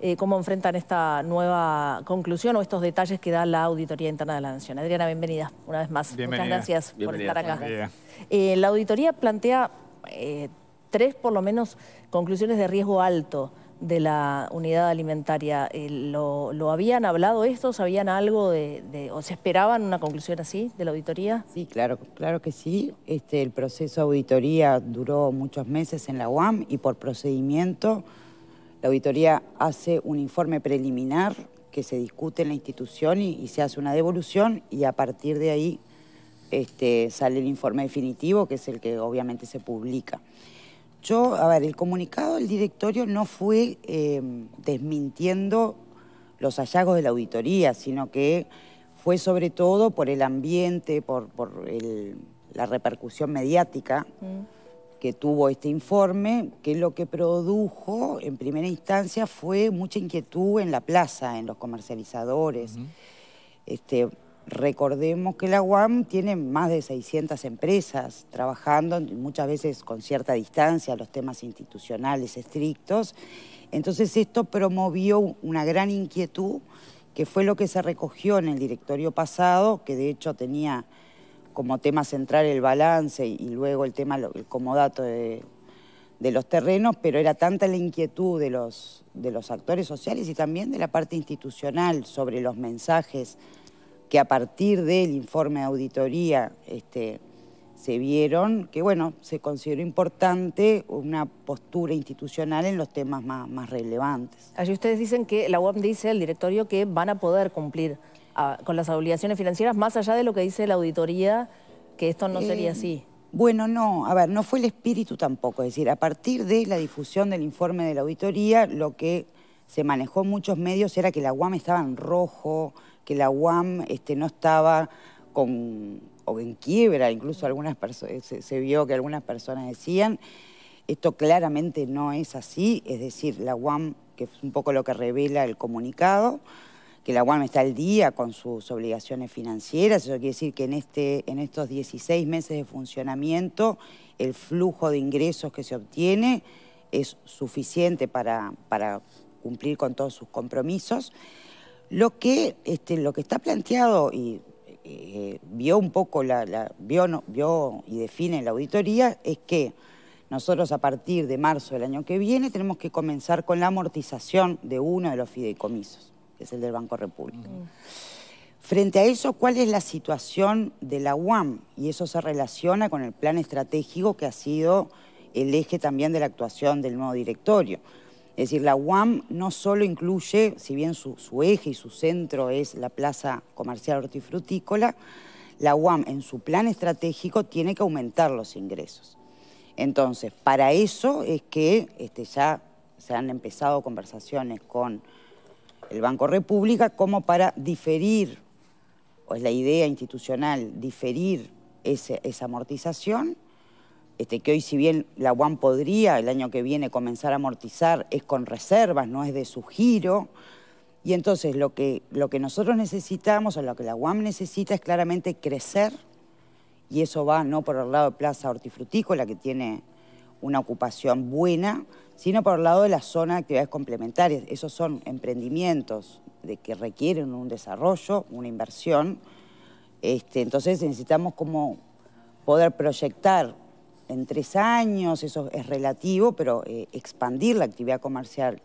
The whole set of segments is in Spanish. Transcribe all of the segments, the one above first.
Eh, cómo enfrentan esta nueva conclusión o estos detalles que da la Auditoría Interna de la Nación. Adriana, bienvenida una vez más. Muchas gracias por estar acá. Eh, la auditoría plantea eh, tres, por lo menos, conclusiones de riesgo alto de la unidad alimentaria. ¿Lo, ¿lo, habían hablado esto? ¿Sabían algo de, o se esperaban una conclusión así de la auditoría? Sí, claro, claro que sí. Este, el proceso de auditoría duró muchos meses en la UAM y por procedimiento la auditoría hace un informe preliminar que se discute en la institución y, se hace una devolución y a partir de ahí este, sale el informe definitivo, que es el que obviamente se publica. Yo, a ver, el comunicado del directorio no fue em, desmintiendo los hallazgos de la auditoría, sino que fue sobre todo por el ambiente, por, la repercusión mediática. Mm que tuvo este informe, que lo que produjo en primera instancia fue mucha inquietud en la plaza, en los comercializadores. Este, recordemos que la UAM tiene más de 600 empresas trabajando muchas veces con cierta distancia los temas institucionales estrictos. Entonces esto promovió una gran inquietud, que fue lo que se recogió en el directorio pasado, que de hecho tenía como tema central el balance y, luego el tema, como dato de, los terrenos, pero era tanta la inquietud de los, de los actores sociales y también de la parte institucional sobre los mensajes que a partir del informe de auditoría este, se vieron, que bueno, se consideró importante una postura institucional en los temas más, más relevantes. Allí ustedes dicen que la UAM dice, el directorio, que van a poder cumplir con las obligaciones financieras, más allá de lo que dice la auditoría, que esto no eh, sería así. Bueno, no, a ver, no fue el espíritu tampoco, es decir, a partir de la difusión del informe de la auditoría, lo que se manejó en muchos medios era que la UAM estaba en rojo, que la UAM este, no estaba con, o en quiebra, incluso algunas eh, se, se vio que algunas personas decían, esto claramente no es así, es decir, la UAM, que es un poco lo que revela el comunicado, que la UAM está al día con sus obligaciones financieras, eso quiere decir que en, este, en estos 16 meses de funcionamiento el flujo de ingresos que se obtiene es suficiente para, cumplir con todos sus compromisos. Lo que, este, está planteado y eh, vio un poco, vio y define la auditoría es que nosotros a partir de marzo del año que viene tenemos que comenzar con la amortización de uno de los fideicomisos que es el del Banco República. Frente a eso, ¿cuál es la situación de la UAM? Y eso se relaciona con el plan estratégico que ha sido el eje también de la actuación del nuevo directorio. Es decir, la UAM no solo incluye, si bien su, eje y su centro es la plaza comercial hortifrutícola, la UAM en su plan estratégico tiene que aumentar los ingresos. Entonces, para eso es que este, ya se han empezado conversaciones con el Banco República como para diferir, o es la idea institucional, diferir esa amortización, este, que hoy si bien la UAM podría el año que viene comenzar a amortizar, es con reservas, no es de su giro. Y entonces lo que, lo que nosotros necesitamos o lo que la UAM necesita es claramente crecer, y eso va no por el lado de Plaza Hortifrutícola, que tiene una ocupación buena, sino por el lado de la zona de actividades complementarias. Esos son emprendimientos de que requieren un desarrollo, una inversión. Este, entonces necesitamos como poder proyectar en tres años, eso es relativo, pero eh, expandir la actividad comercial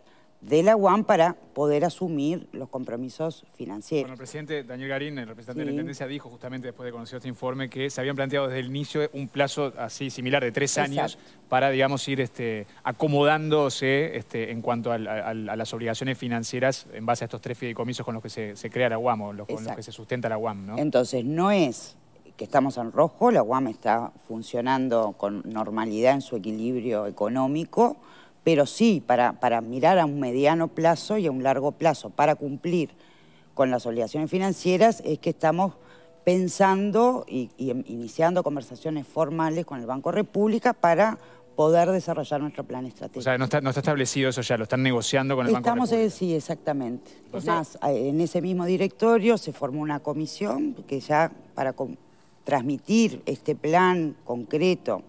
de la UAM para poder asumir los compromisos financieros. Bueno, el presidente Daniel Garín, el representante de la Intendencia, dijo justamente después de conocer este informe que se habían planteado desde el inicio un plazo así similar de tres años para, digamos, ir este, acomodándose este, en cuanto a, las obligaciones financieras en base a estos tres fideicomisos con los que se, crea la UAM o los, con los que se sustenta la UAM, Entonces, no es que estamos en rojo, la UAM está funcionando con normalidad en su equilibrio económico, pero sí para, mirar a un mediano plazo y a un largo plazo, para cumplir con las obligaciones financieras, es que estamos pensando y, em, iniciando conversaciones formales con el Banco República para poder desarrollar nuestro plan estratégico. O sea, no está, establecido eso ya, lo están negociando con el Banco República. Sí, exactamente. más, en ese mismo directorio se formó una comisión que ya para transmitir este plan concreto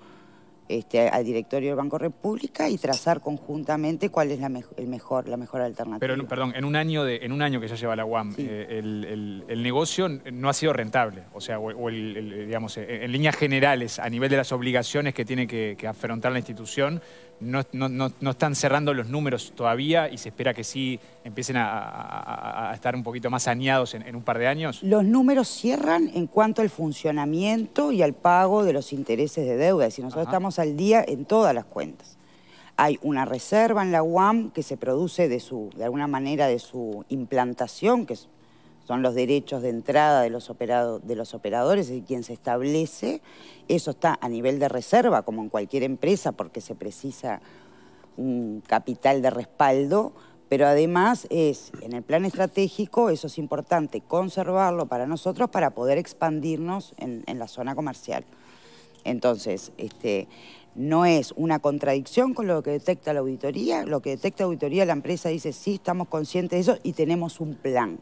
este, al directorio del Banco República y trazar conjuntamente cuál es la, el mejor, la mejor alternativa. Pero, perdón, en un año, de, en un año que ya lleva la UAM, eh, el, negocio no ha sido rentable, o sea, o, digamos, en, líneas generales, a nivel de las obligaciones que tiene que afrontar la institución, no, están cerrando los números todavía y se espera que sí empiecen a, estar un poquito más añados en, un par de años? Los números cierran en cuanto al funcionamiento y al pago de los intereses de deuda. decir, nosotros estamos al día en todas las cuentas. Hay una reserva en la UAM que se produce de, su, de alguna manera de su implantación, que es son los derechos de entrada de los, operadores y quien se establece. Eso está a nivel de reserva, como en cualquier empresa, porque se precisa un capital de respaldo, pero además es, en el plan estratégico, eso es importante, conservarlo para nosotros para poder expandirnos en, la zona comercial. Entonces, este, no es una contradicción con lo que detecta la auditoría, lo que detecta la auditoría, la empresa dice, sí, estamos conscientes de eso y tenemos un plan.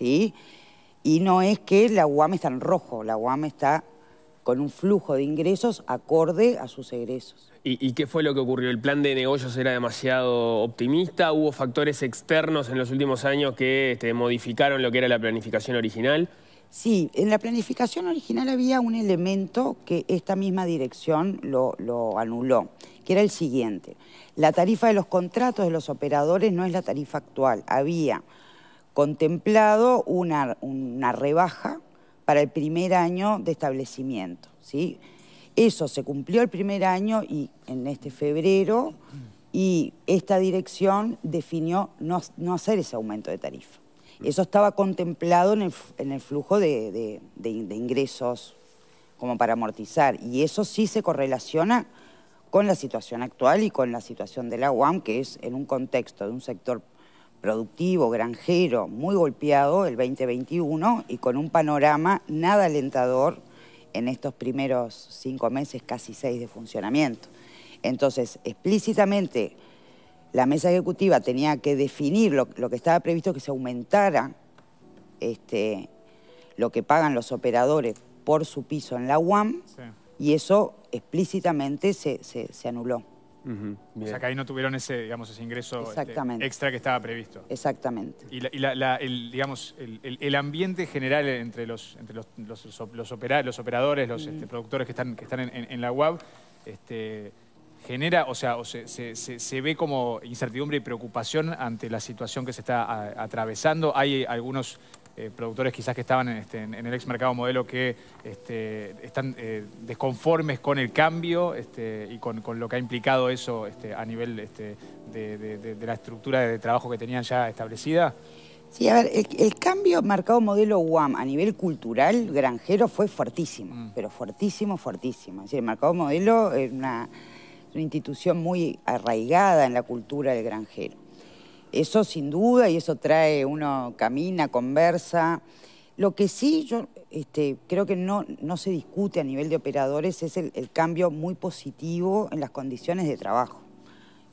¿sí? Y no es que la UAM está en rojo, la UAM está con un flujo de ingresos acorde a sus egresos. ¿Y, qué fue lo que ocurrió? ¿El plan de negocios era demasiado optimista? ¿Hubo factores externos en los últimos años que este, modificaron lo que era la planificación original? Sí, en la planificación original había un elemento que esta misma dirección lo anuló, que era el siguiente. La tarifa de los contratos de los operadores no es la tarifa actual. Había contemplado una, una rebaja para el primer año de establecimiento. ¿sí? Eso se cumplió el primer año y en este febrero y esta dirección definió no, hacer ese aumento de tarifa. Eso estaba contemplado en el, flujo de, de ingresos como para amortizar y eso sí se correlaciona con la situación actual y con la situación de la UAM, que es en un contexto de un sector productivo, granjero, muy golpeado el 2021 y con un panorama nada alentador en estos primeros cinco meses, casi seis de funcionamiento. Entonces, explícitamente, la mesa ejecutiva tenía que definir lo, que estaba previsto que se aumentara este, lo que pagan los operadores por su piso en la UAM y eso explícitamente se anuló. O sea que ahí no tuvieron ese, digamos, ese ingreso este, extra que estaba previsto. Exactamente. Y, el, digamos, el, ambiente general entre los, entre los, los, operadores, los este, productores que están, que están en, la UAB, este, genera, o sea, se, ve como incertidumbre y preocupación ante la situación que se está atravesando. Hay algunos eh, productores quizás que estaban este, en, el ex mercado modelo que este, están eh, desconformes con el cambio este, y con, lo que ha implicado eso a nivel de, la estructura de trabajo que tenían ya establecida? Sí, a ver, el, cambio marcado modelo UAM a nivel cultural granjero fue fuertísimo, mm. pero fuertísimo, fuertísimo. Es decir, el mercado modelo es eh, una institución muy arraigada en la cultura del granjero. Eso sin duda, y eso trae, uno camina, conversa. Lo que sí yo este, creo que no, no se discute a nivel de operadores es el, cambio muy positivo en las condiciones de trabajo.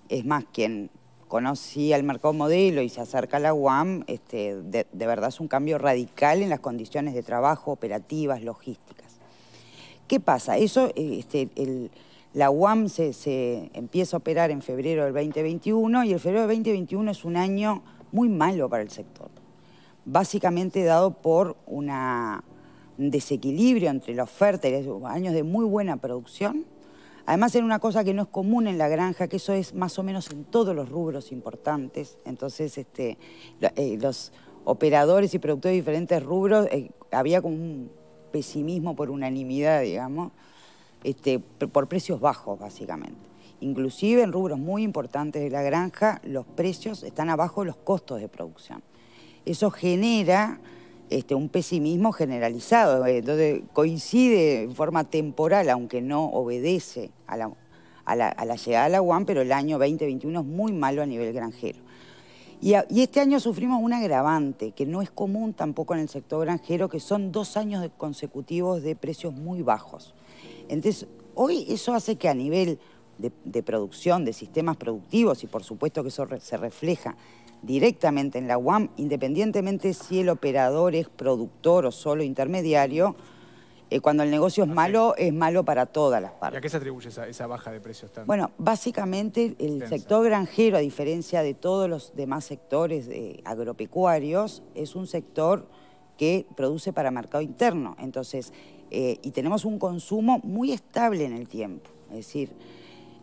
Es más, quien conocía al mercado modelo y se acerca a la UAM, este, de, verdad es un cambio radical en las condiciones de trabajo, operativas, logísticas. ¿Qué pasa? Eso, este, la UAM se, empieza a operar en febrero del 2021 y el febrero del 2021 es un año muy malo para el sector, básicamente dado por un desequilibrio entre la oferta y los años de muy buena producción. Además, era una cosa que no es común en la granja, que eso es más o menos en todos los rubros importantes. Entonces, este, eh, los operadores y productores de diferentes rubros, eh, había como un pesimismo por unanimidad, digamos. Este, por precios bajos, básicamente. Inclusive en rubros muy importantes de la granja, los precios están abajo de los costos de producción. Eso genera este, un pesimismo generalizado, donde eh, coincide en forma temporal, aunque no obedece a la, a la llegada de la UAM, pero el año 2021 es muy malo a nivel granjero. Y, este año sufrimos un agravante que no es común tampoco en el sector granjero, que son dos años consecutivos de precios muy bajos. Entonces, hoy eso hace que a nivel de, producción, de sistemas productivos, y por supuesto que eso se refleja directamente en la UAM, independientemente si el operador es productor o solo intermediario, eh, cuando el negocio es malo, es malo para todas las partes. ¿Y a qué se atribuye esa, baja de precios tan Bueno, básicamente el sector granjero, a diferencia de todos los demás sectores eh, agropecuarios, es un sector que produce para mercado interno. Entonces, eh, y tenemos un consumo muy estable en el tiempo. Es decir,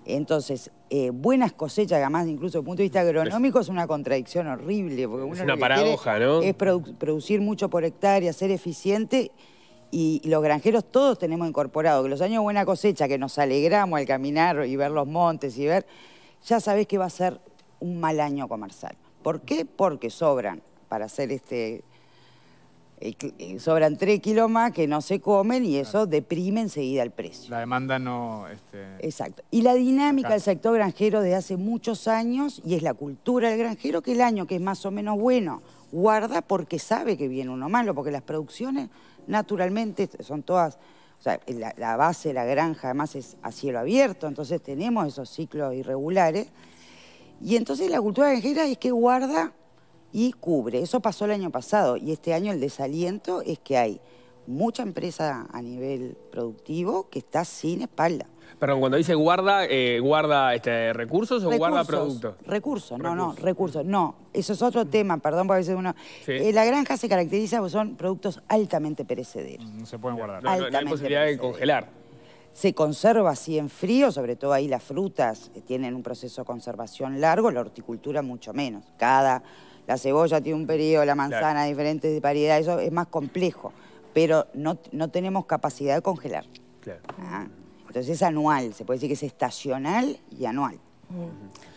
entonces, buenas cosechas, además, incluso desde el punto de vista agronómico, es una contradicción horrible. es una paradoja, ¿no? Es producir mucho por hectárea, ser eficiente y los granjeros todos tenemos incorporado que los años de buena cosecha, que nos alegramos al caminar y ver los montes y ver, ya sabés que va a ser un mal año comercial. ¿Por qué? Porque sobran para hacer este eh, eh, sobran tres kilos más que no se comen y eso deprime enseguida el precio. La demanda no... Este, Exacto. Y la dinámica del sector granjero de hace muchos años, y es la cultura del granjero, que el año que es más o menos bueno, guarda porque sabe que viene uno malo, porque las producciones naturalmente son todas... O sea, la, la base de la granja además es a cielo abierto, entonces tenemos esos ciclos irregulares. Y entonces la cultura granjera es que guarda y cubre. Eso pasó el año pasado y este año el desaliento es que hay mucha empresa a nivel productivo que está sin espalda. Perdón, cuando dice guarda, eh, ¿guarda este, recursos o guarda productos? Recursos, no, no, recursos. No, eso es otro tema, perdón, por a veces uno... Eh, la granja se caracteriza porque son productos altamente perecederos. No mm, se pueden guardar. No, hay posibilidad de congelar se conserva así en frío, sobre todo ahí las frutas eh, tienen un proceso de conservación largo, la horticultura mucho menos. Cada la cebolla tiene un periodo, la manzana, diferentes de paridad, eso es más complejo. Pero no, tenemos capacidad de congelar. Claro. Ah, entonces es anual, se puede decir que es estacional y anual.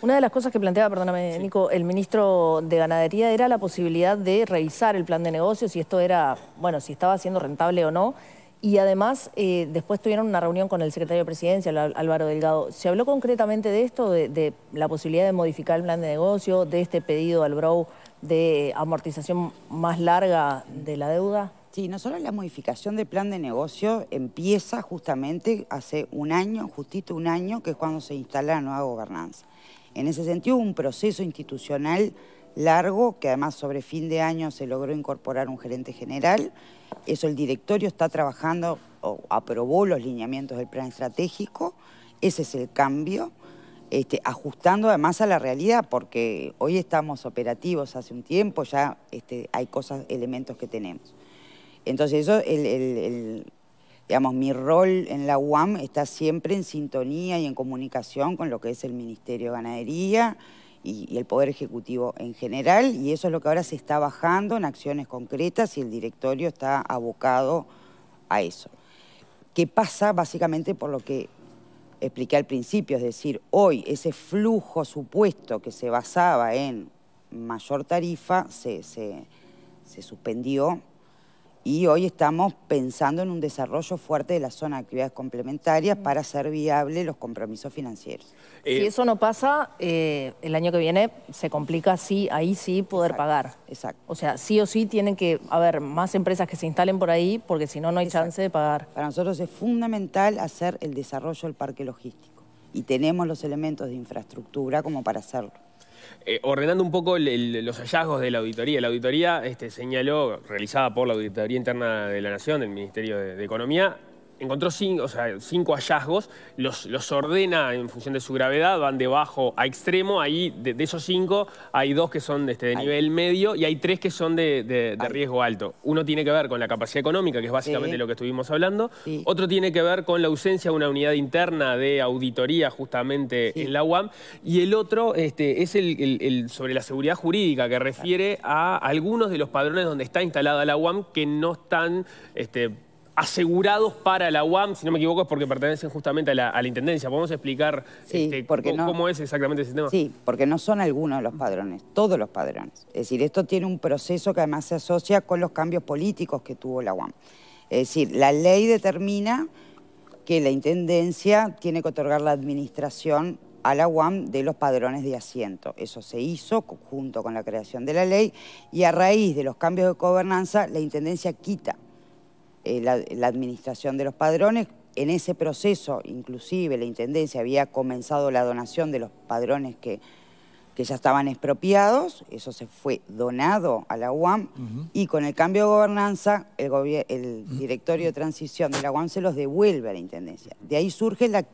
Una de las cosas que planteaba, perdóname Nico, el ministro de Ganadería era la posibilidad de revisar el plan de negocios, y esto era, bueno, si estaba siendo rentable o no, y además, eh, después tuvieron una reunión con el secretario de Presidencia, Álvaro Delgado. ¿Se habló concretamente de esto, de, la posibilidad de modificar el plan de negocio, de este pedido al BROW de amortización más larga de la deuda? Sí, nosotros la modificación del plan de negocio empieza justamente hace un año, justito un año, que es cuando se instala la nueva gobernanza. En ese sentido, un proceso institucional largo, que además sobre fin de año se logró incorporar un gerente general. Eso el directorio está trabajando, o aprobó los lineamientos del plan estratégico. Ese es el cambio, este, ajustando además a la realidad, porque hoy estamos operativos hace un tiempo, ya este, hay cosas, elementos que tenemos. Entonces eso, digamos, mi rol en la UAM está siempre en sintonía y en comunicación con lo que es el Ministerio de Ganadería, y, el Poder Ejecutivo en general, y eso es lo que ahora se está bajando en acciones concretas y el directorio está abocado a eso. ¿Qué pasa básicamente por lo que expliqué al principio? Es decir, hoy ese flujo supuesto que se basaba en mayor tarifa se, se, se suspendió y hoy estamos pensando en un desarrollo fuerte de la zona de actividades complementarias para hacer viable los compromisos financieros. si eh, eso no pasa, eh, el año que viene se complica sí, ahí sí poder pagar. Exacto. O sea, sí o sí tienen que haber más empresas que se instalen por ahí porque si no, no hay chance de pagar. Para nosotros es fundamental hacer el desarrollo del parque logístico y tenemos los elementos de infraestructura como para hacerlo. Eh, ordenando un poco los hallazgos de la auditoría. La auditoría este, señaló, realizada por la Auditoría Interna de la Nación, del Ministerio de Economía, encontró cinco, o cinco hallazgos, los, los, ordena en función de su gravedad, van de bajo a extremo, ahí de, esos cinco hay dos que son este, de, nivel medio y hay tres que son de, riesgo alto. Uno tiene que ver con la capacidad económica, que es básicamente lo que estuvimos hablando, otro tiene que ver con la ausencia de una unidad interna de auditoría justamente en la UAM, y el otro este, es el, sobre la seguridad jurídica, que refiere a algunos de los padrones donde está instalada la UAM que no están... Este, asegurados para la UAM, si no me equivoco, es porque pertenecen justamente a la, Intendencia. ¿Podemos explicar este, cómo, es exactamente ese sistema? Sí, porque no son algunos de los padrones, todos los padrones. Es decir, esto tiene un proceso que además se asocia con los cambios políticos que tuvo la UAM. Es decir, la ley determina que la Intendencia tiene que otorgar la administración a la UAM de los padrones de asiento. Eso se hizo junto con la creación de la ley y a raíz de los cambios de gobernanza la Intendencia quita eh, la, administración de los padrones. En ese proceso, inclusive, la Intendencia había comenzado la donación de los padrones que, que ya estaban expropiados, eso se fue donado a la UAM, y con el cambio de gobernanza, el, el, directorio de transición de la UAM se los devuelve a la Intendencia. De ahí surge la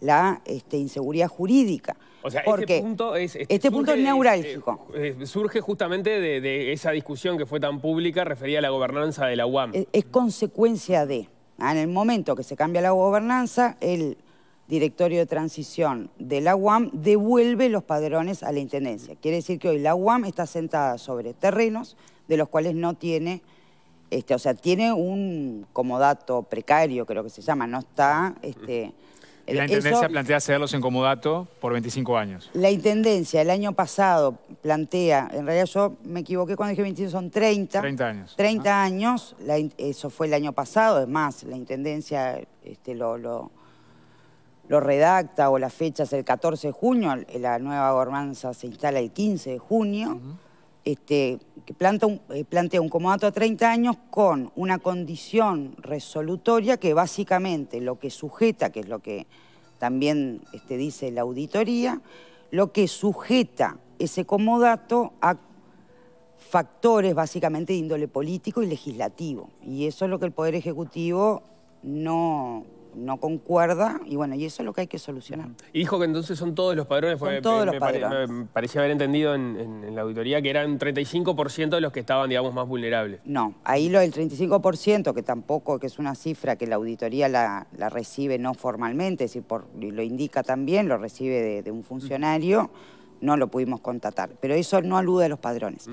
la este, inseguridad jurídica. O sea, este, este punto es, este, punto neurálgico. Eh, eh, surge justamente de, esa discusión que fue tan pública referida a la gobernanza de la UAM. Es, consecuencia de, ¿ah? en el momento que se cambia la gobernanza, el directorio de transición de la UAM devuelve los padrones a la Intendencia. Quiere decir que hoy la UAM está sentada sobre terrenos de los cuales no tiene... Este, o sea, tiene un comodato precario, creo que se llama, no está la eh, Intendencia plantea cederlos en comodato por 25 años. La Intendencia el año pasado plantea, en realidad yo me equivoqué cuando dije 25, son 30. 30 años. 30 años, eso fue el año pasado, es más, la Intendencia este, lo, lo, redacta o la fecha es el 14 de junio, la nueva gobernanza se instala el 15 de junio. Este, que eh, plantea un comodato a 30 años con una condición resolutoria que básicamente lo que sujeta, que es lo que también este, dice la auditoría, lo que sujeta ese comodato a factores básicamente de índole político y legislativo. Y eso es lo que el Poder Ejecutivo no no concuerda y bueno, y eso es lo que hay que solucionar. Y dijo que entonces son todos los padrones, todos los padrones. parecía haber entendido en, la auditoría que eran 35% de los que estaban, digamos, más vulnerables. No, ahí lo del 35%, que tampoco, que es una cifra que la auditoría la, recibe no formalmente, es por, lo indica también, lo recibe de, un funcionario no lo pudimos contratar. Pero eso no alude a los padrones.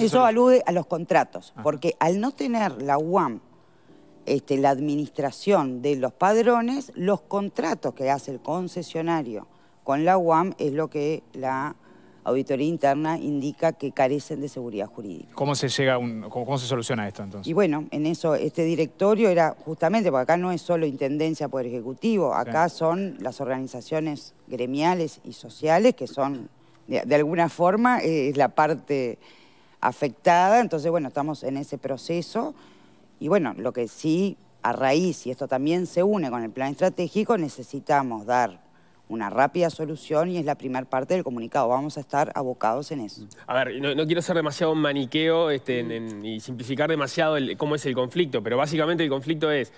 eso alude a los contratos, porque al no tener la UAM este, la administración de los padrones, los contratos que hace el concesionario con la UAM es lo que la auditoría interna indica que carecen de seguridad jurídica. ¿Cómo se llega cómo, se soluciona esto entonces? Y bueno, en eso este directorio era justamente porque acá no es solo intendencia por ejecutivo, acá son las organizaciones gremiales y sociales que son de, alguna forma es la parte afectada, entonces bueno, estamos en ese proceso. Y bueno, lo que sí, a raíz, y esto también se une con el plan estratégico, necesitamos dar una rápida solución y es la primera parte del comunicado. Vamos a estar abocados en eso. A ver, no, quiero ser demasiado maniqueo este, y simplificar demasiado cómo es el conflicto, pero básicamente el conflicto es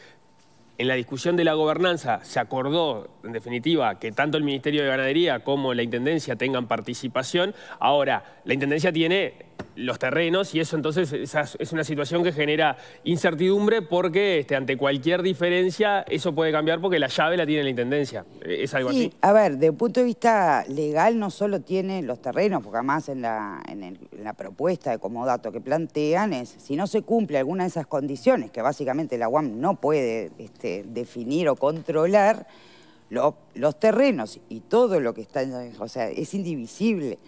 en la discusión de la gobernanza se acordó, en definitiva, que tanto el Ministerio de Ganadería como la Intendencia tengan participación. Ahora, la Intendencia tiene los terrenos y eso entonces es una situación que genera incertidumbre porque este, ante cualquier diferencia eso puede cambiar porque la llave la tiene la Intendencia. ¿Es algo sí, A ver, desde el punto de vista legal no solo tiene los terrenos, porque además en, la, en el la propuesta de comodato que plantean es, si no se cumple alguna de esas condiciones que básicamente la UAM no puede este, definir o controlar, los terrenos y todo lo que está, o sea, es indivisible.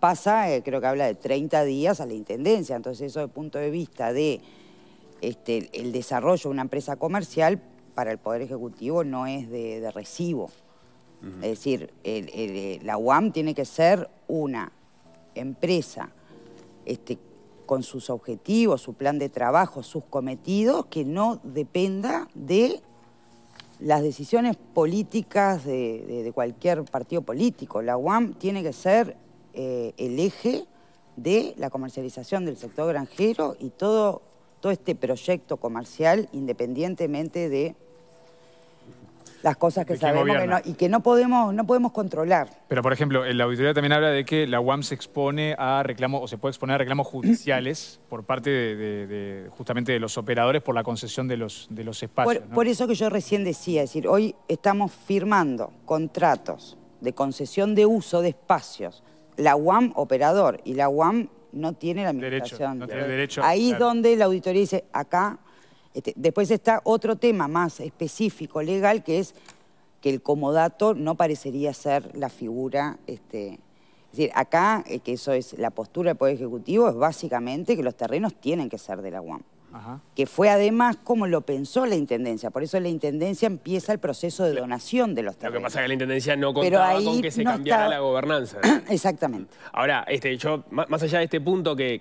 Pasa, eh, creo que habla de 30 días a la Intendencia, entonces eso desde el punto de vista de este, el desarrollo de una empresa comercial para el Poder Ejecutivo no es de, recibo. Es decir, eh, la UAM tiene que ser una empresa este, con sus objetivos, su plan de trabajo, sus cometidos, que no dependa de las decisiones políticas de, cualquier partido político. La UAM tiene que ser eh, el eje de la comercialización del sector granjero y todo este proyecto comercial independientemente de las cosas que sabemos y que no podemos, no podemos controlar. Pero, por ejemplo, en la auditoría también habla de que la UAM se expone a reclamos, o se puede exponer a reclamos judiciales por parte de, justamente de los operadores por la concesión de los, de los espacios. Por, eso que yo recién decía, es decir, hoy estamos firmando contratos de concesión de uso de espacios. La UAM operador y la UAM no tiene la administración. Derecho, Ahí es donde la auditoría dice, acá este, después está otro tema más específico, legal, que es que el comodato no parecería ser la figura... Este, es decir, acá, eh, que eso es la postura del Poder Ejecutivo, es básicamente que los terrenos tienen que ser de la UAM que fue además como lo pensó la Intendencia. Por eso la Intendencia empieza el proceso de donación de los terrenos. Lo que pasa es que la Intendencia no contaba con que se cambiara la gobernanza. Exactamente. Ahora, este, yo, más allá de este punto, que,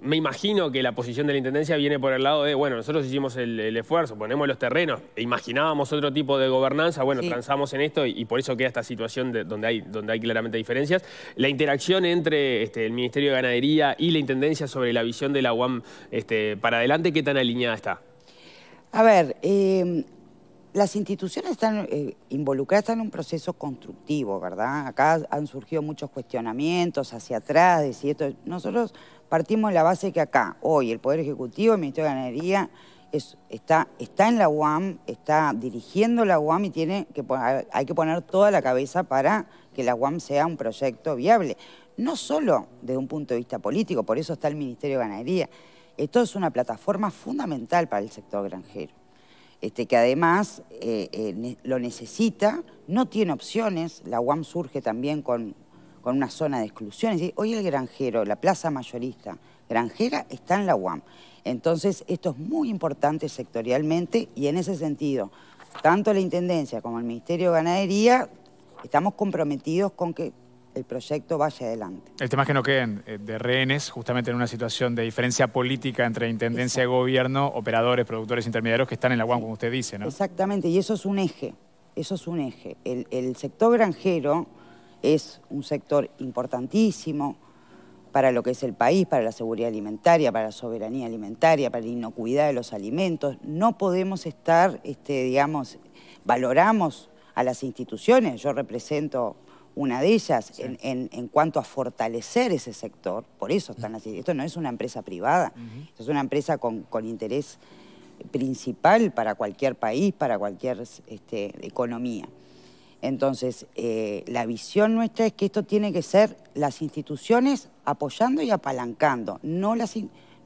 me imagino que la posición de la Intendencia viene por el lado de, bueno, nosotros hicimos el, esfuerzo, ponemos los terrenos, e imaginábamos otro tipo de gobernanza, bueno, lanzamos transamos en esto y, por eso queda esta situación de, donde, hay, donde hay claramente diferencias. La interacción entre este, el Ministerio de Ganadería y la Intendencia sobre la visión de la UAM este, para adelante, qué tan alineada está? A ver, eh, las instituciones están eh, involucradas en un proceso constructivo, ¿verdad? Acá han surgido muchos cuestionamientos hacia atrás, si Nosotros partimos de la base que acá, hoy, el Poder Ejecutivo, el Ministerio de Ganadería, está, está en la UAM, está dirigiendo la UAM y tiene que hay que poner toda la cabeza para que la UAM sea un proyecto viable. No solo desde un punto de vista político, por eso está el Ministerio de Ganadería, esto es una plataforma fundamental para el sector granjero, este, que además eh, eh, lo necesita, no tiene opciones. La UAM surge también con, con una zona de exclusión. hoy el granjero, la plaza mayorista granjera está en la UAM. Entonces, esto es muy importante sectorialmente y en ese sentido, tanto la Intendencia como el Ministerio de Ganadería estamos comprometidos con que el proyecto vaya adelante. El tema es que no queden eh, de rehenes justamente en una situación de diferencia política entre intendencia gobierno, operadores, productores, intermediarios que están en la UAM, como usted dice, ¿no? Exactamente, y eso es un eje, eso es un eje. El, sector granjero es un sector importantísimo para lo que es el país, para la seguridad alimentaria, para la soberanía alimentaria, para la inocuidad de los alimentos. No podemos estar, este, digamos, valoramos a las instituciones. Yo represento una de ellas en, cuanto a fortalecer ese sector, por eso están así. Esto no es una empresa privada, es una empresa con, interés principal para cualquier país, para cualquier este, economía. Entonces, eh, la visión nuestra es que esto tiene que ser las instituciones apoyando y apalancando, no, las,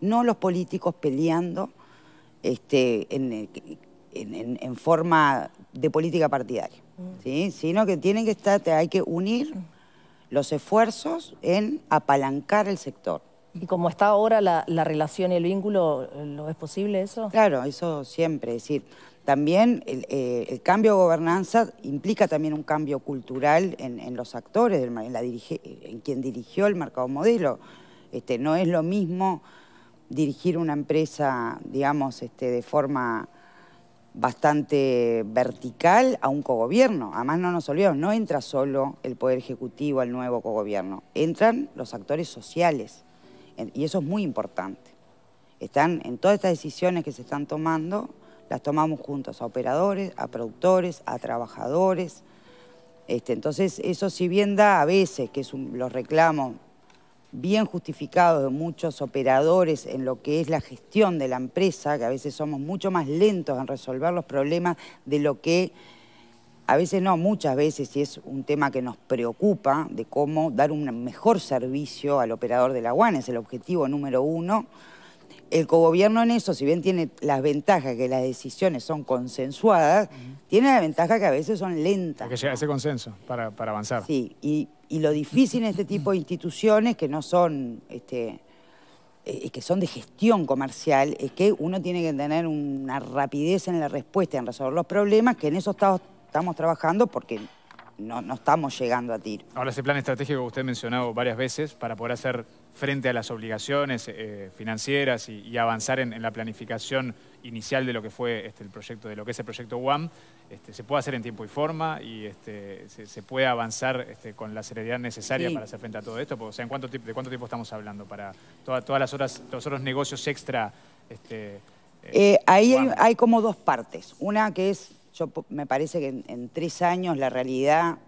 no los políticos peleando este, en forma de política partidaria. ¿sí? sino que tienen que estar, hay que unir los esfuerzos en apalancar el sector. ¿Y como está ahora la, relación y el vínculo, ¿lo es posible eso? Claro, eso siempre. Es decir, también el, eh, cambio de gobernanza implica también un cambio cultural en, los actores, en, la en quien dirigió el mercado modelo. Este, no es lo mismo dirigir una empresa, digamos, este, de forma bastante vertical a un cogobierno. Además, no nos olvidemos, no entra solo el Poder Ejecutivo al nuevo cogobierno, entran los actores sociales, y eso es muy importante. Están en todas estas decisiones que se están tomando, las tomamos juntos a operadores, a productores, a trabajadores. Este, entonces, eso si bien da a veces, que es los reclamos bien justificados de muchos operadores en lo que es la gestión de la empresa, que a veces somos mucho más lentos en resolver los problemas de lo que, a veces no, muchas veces, y es un tema que nos preocupa, de cómo dar un mejor servicio al operador de la UAN, es el objetivo número uno. El cogobierno en eso, si bien tiene las ventajas que las decisiones son consensuadas, tiene la ventaja que a veces son lentas. Que se ese consenso para, para avanzar. Sí, y y lo difícil en este tipo de instituciones que no son, este, eh, que son de gestión comercial, es que uno tiene que tener una rapidez en la respuesta, en resolver los problemas, que en esos estados estamos trabajando porque no, estamos llegando a tiro. Ahora, ese plan estratégico que usted ha mencionado varias veces para poder hacer frente a las obligaciones eh, financieras y, avanzar en la planificación inicial de lo que fue este, el proyecto, de lo que es el proyecto UAM, este, se puede hacer en tiempo y forma y este, se, puede avanzar con la seriedad necesaria para hacer frente a todo esto. ¿en cuánto, ¿de cuánto tiempo estamos hablando para todas las horas, todos los negocios extra? Eh, eh, ahí hay, como dos partes. Una que es, yo me parece que en, tres años la realidad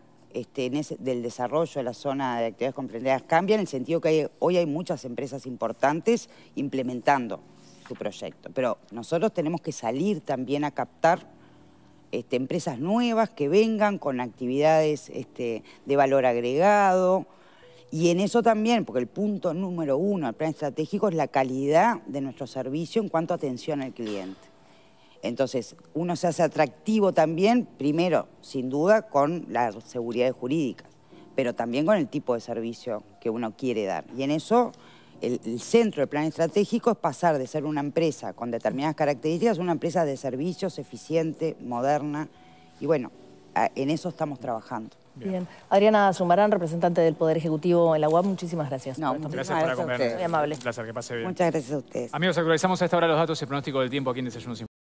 del desarrollo de la zona de actividades comprendidas cambia en el sentido que hoy hay muchas empresas importantes implementando su proyecto. Pero nosotros tenemos que salir también a captar este, empresas nuevas que vengan con actividades este, de valor agregado. Y en eso también, porque el punto número uno del plan estratégico es la calidad de nuestro servicio en cuanto a atención al cliente. Entonces, uno se hace atractivo también, primero, sin duda, con la seguridad jurídicas, pero también con el tipo de servicio que uno quiere dar. Y en eso el, centro del plan estratégico es pasar de ser una empresa con determinadas características a una empresa de servicios eficiente, moderna, y bueno, en eso estamos trabajando. Bien. Adriana Zumarán, representante del Poder Ejecutivo en la UAM, muchísimas gracias. No, muchísimas gracias por acompañarnos. Muy amable. Un placer, que pase bien. Muchas gracias a ustedes. Amigos, actualizamos a esta hora los datos y pronóstico del tiempo aquí en Desayuno